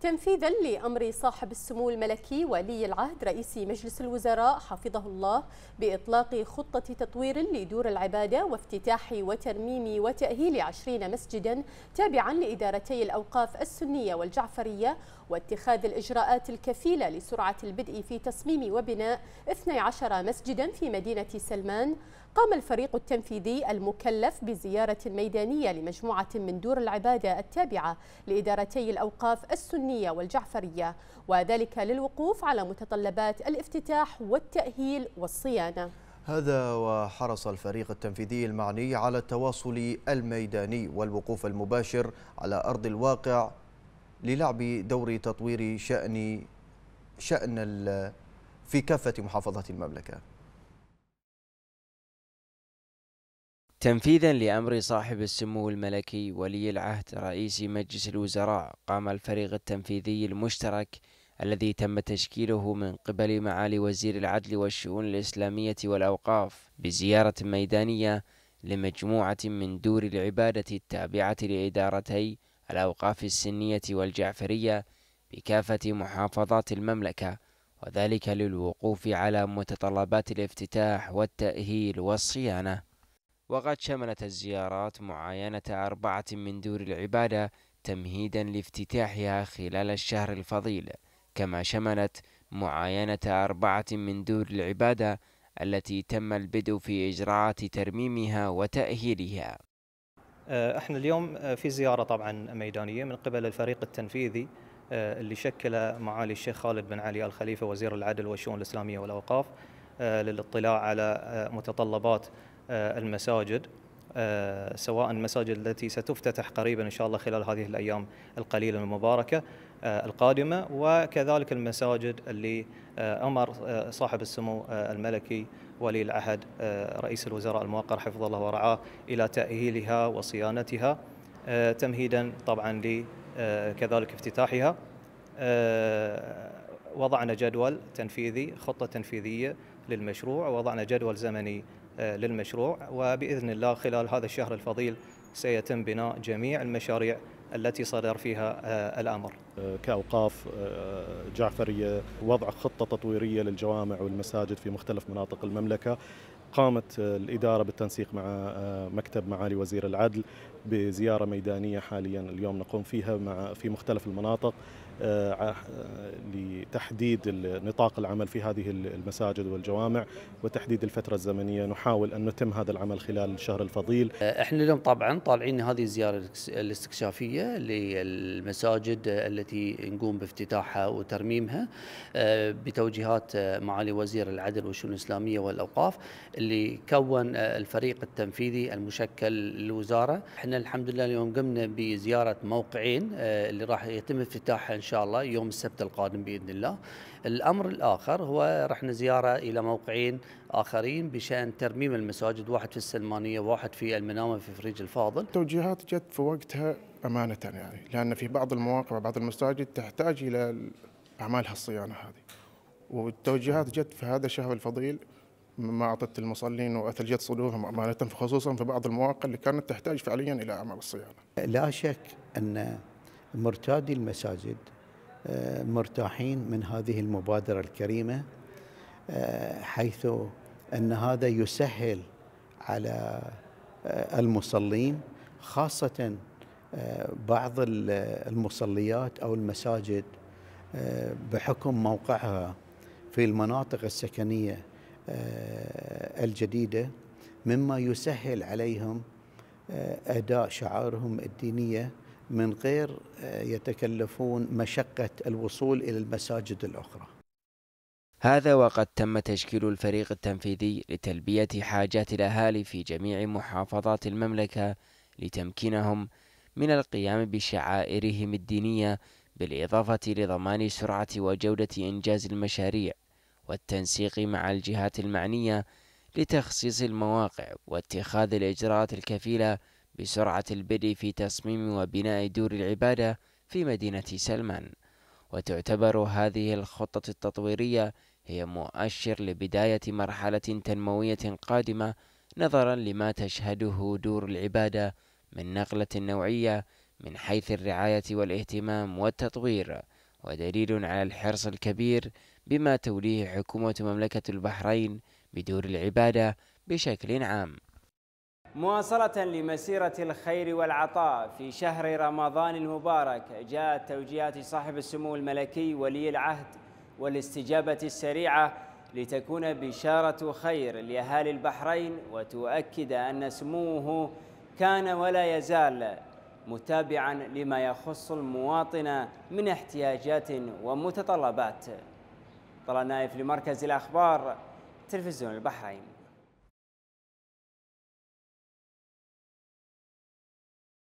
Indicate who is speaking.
Speaker 1: تنفيذا لأمر صاحب السمو الملكي ولي العهد رئيس مجلس الوزراء حفظه الله بإطلاق خطة تطوير لدور العبادة وافتتاح وترميم وتأهيل عشرين مسجدا تابعا لإدارتي الأوقاف السنية والجعفرية واتخاذ الإجراءات الكفيلة لسرعة البدء في تصميم وبناء 12 مسجدا في مدينة سلمان قام الفريق التنفيذي المكلف بزيارة ميدانية لمجموعة من دور العبادة التابعة لإدارتي الأوقاف السنية والجعفرية وذلك للوقوف على متطلبات الافتتاح والتأهيل والصيانة
Speaker 2: هذا وحرص الفريق التنفيذي المعني على التواصل الميداني والوقوف المباشر على أرض الواقع للعب دور تطوير شأن شأن في كافة محافظات
Speaker 3: المملكة تنفيذا لأمر صاحب السمو الملكي ولي العهد رئيس مجلس الوزراء قام الفريق التنفيذي المشترك الذي تم تشكيله من قبل معالي وزير العدل والشؤون الإسلامية والأوقاف بزيارة ميدانية لمجموعة من دور العبادة التابعة لإدارتي الأوقاف السنية والجعفرية بكافة محافظات المملكة وذلك للوقوف على متطلبات الافتتاح والتأهيل والصيانة وقد شملت الزيارات معاينة أربعة من دور العبادة تمهيدا لافتتاحها خلال الشهر الفضيل كما شملت معاينة أربعة من دور العبادة التي تم البدء في إجراءات ترميمها وتأهيلها
Speaker 4: آه، احنا اليوم آه، في زياره طبعا ميدانيه من قبل الفريق التنفيذي آه، اللي شكل معالي الشيخ خالد بن علي الخليفه وزير العدل والشؤون الاسلاميه والاوقاف للاطلاع على متطلبات المساجد سواء المساجد التي ستفتتح قريبا ان شاء الله خلال هذه الايام القليله المباركه آه، القادمة وكذلك المساجد اللي آه، أمر آه، صاحب السمو الملكي ولي العهد رئيس الوزراء الموقر حفظه الله ورعاه إلى تأهيلها وصيانتها تمهيدا طبعا لكذلك افتتاحها وضعنا جدول تنفيذي خطة تنفيذية للمشروع ووضعنا جدول زمني للمشروع وبإذن الله خلال هذا الشهر الفضيل سيتم بناء جميع المشاريع التي صدر فيها آه، الأمر آه، كأوقاف آه، جعفرية وضع خطة تطويرية للجوامع والمساجد في مختلف مناطق المملكة قامت الإدارة بالتنسيق مع مكتب معالي وزير العدل بزيارة ميدانية حاليا اليوم نقوم فيها مع في مختلف المناطق آه، آه، لتحديد نطاق العمل في هذه المساجد والجوامع وتحديد الفترة الزمنية نحاول أن نتم هذا العمل خلال الشهر الفضيل آه، احنا اليوم
Speaker 2: طبعا طالعين هذه الزيارة الاستكشافية للمساجد التي نقوم بافتتاحها وترميمها بتوجيهات معالي وزير العدل والشؤون الإسلامية والأوقاف اللي كون الفريق التنفيذي المشكل للوزارة احنا الحمد لله اليوم قمنا بزيارة موقعين اللي راح يتم افتتاحها شاء الله يوم السبت القادم باذن الله. الامر الاخر هو رحنا زياره الى موقعين اخرين بشان ترميم المساجد، واحد في السلمانيه وواحد في المنامه في فريج
Speaker 4: الفاضل. توجيهات جت في وقتها امانه يعني لان في بعض المواقع وبعض المساجد تحتاج الى اعمال الصيانه هذه. والتوجيهات جت في هذا الشهر الفضيل ما اعطت المصلين واثلجت صدورهم امانه خصوصا في بعض المواقع اللي كانت تحتاج فعليا الى اعمال الصيانه. لا شك ان مرتادي المساجد
Speaker 2: آه، مرتاحين من هذه المبادرة الكريمة آه، حيث أن هذا يسهل على آه، المصلين خاصة بعض المصليات أو المساجد بحكم موقعها في المناطق السكنية الجديدة مما يسهل عليهم أداء شعائرهم الدينية من غير آه، يتكلفون مشقة الوصول إلى المساجد الأخرى
Speaker 3: هذا وقد تم تشكيل الفريق التنفيذي لتلبية حاجات الأهالي في جميع محافظات المملكة لتمكينهم من القيام بشعائرهم الدينية بالإضافة لضمان سرعة وجودة إنجاز المشاريع والتنسيق مع الجهات المعنية لتخصيص المواقع واتخاذ الإجراءات الكفيلة بسرعة البدء في تصميم وبناء دور العبادة في مدينة سلمان وتعتبر هذه الخطة التطويرية هي مؤشر لبداية مرحلة تنموية قادمة نظرا لما تشهده دور العبادة من نقلة نوعية من حيث الرعاية والاهتمام والتطوير ودليل على الحرص الكبير بما توليه حكومة مملكة البحرين بدور العبادة بشكل عام مواصلة لمسيرة الخير والعطاء في شهر رمضان المبارك جاءت توجيهات صاحب السمو الملكي ولي العهد والاستجابة السريعة لتكون بشارة خير لأهالي البحرين وتؤكد أن سموه كان ولا يزال متابعا لما يخص المواطن من احتياجات ومتطلبات طلال نايف لمركز الأخبار تلفزيون البحرين